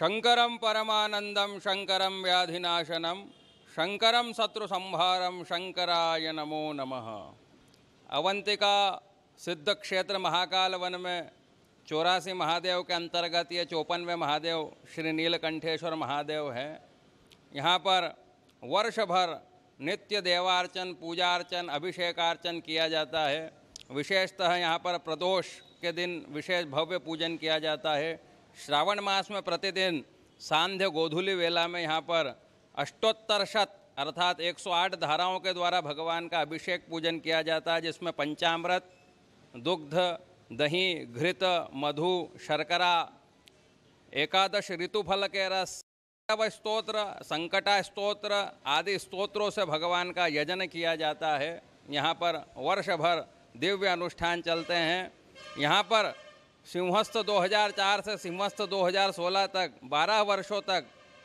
शंकर परमानंदम शंकर व्याधिनाशनम शंकर शत्रु संहारम शंकराय नमो नम अवंतिका सिद्ध क्षेत्र महाकाल वन में चौरासी महादेव के अंतर्गत ये चौपनवे महादेव श्री नीलकंठेश्वर महादेव है यहाँ पर वर्ष भर नित्य देवार्चन पूजार्चन अभिषेकार्चन किया जाता है विशेषतः यहाँ पर प्रदोष के दिन विशेष भव्य पूजन किया जाता है श्रावण मास में प्रतिदिन सांध्य गोधूली वेला में यहाँ पर अष्टोत्तर शत अर्थात 108 धाराओं के द्वारा भगवान का अभिषेक पूजन किया जाता है जिसमें पंचामृत दुग्ध दही घृत मधु शर्करा एकादश ऋतुफल के रस स्त्रोत्र संकटा स्त्रोत्र आदि स्त्रोत्रों से भगवान का यजन किया जाता है यहाँ पर वर्ष भर दिव्य अनुष्ठान चलते हैं यहाँ पर सिंहस्थ 2004 से सिंहस्थ 2016 तक 12 वर्षों तक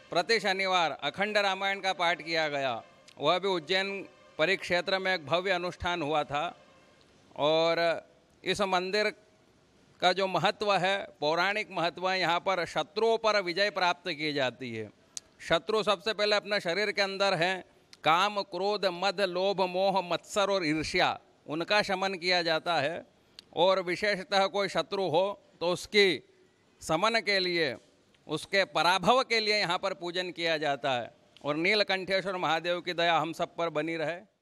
प्रति शनिवार अखंड रामायण का पाठ किया गया वह भी उज्जैन परिक्षेत्र में एक भव्य अनुष्ठान हुआ था और इस मंदिर का जो महत्व है पौराणिक महत्व है यहाँ पर शत्रुओं पर विजय प्राप्त की जाती है शत्रु सबसे पहले अपने शरीर के अंदर है काम क्रोध मध लोभ मोह मत्सर और ईर्ष्या उनका शमन किया जाता है और विशेषतः कोई शत्रु हो तो उसकी समन के लिए उसके पराभव के लिए यहाँ पर पूजन किया जाता है और नीलकंठेश्वर महादेव की दया हम सब पर बनी रहे